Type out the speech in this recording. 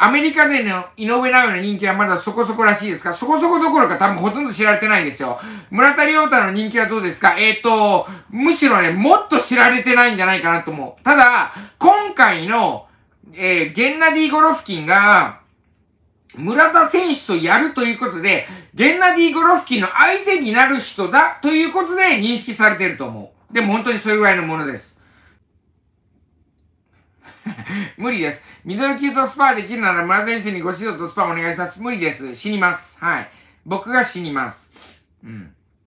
アメリカでの井上尚弥の人気はまだそこそこらしいですかそこそこどころか多分ほとんど知られてないですよ。村田亮太の人気はどうですかえっ、ー、と、むしろね、もっと知られてないんじゃないかなと思う。ただ、今回の、えー、ゲンナディ・ゴロフキンが、村田選手とやるということで、ゲンナディ・ゴロフキンの相手になる人だということで認識されてると思う。でも本当にそれぐらいのものです。無理です。ミドル級とスパーできるなら村選手にご指導とスパお願いします。無理です。死にます。はい。僕が死にます。うん。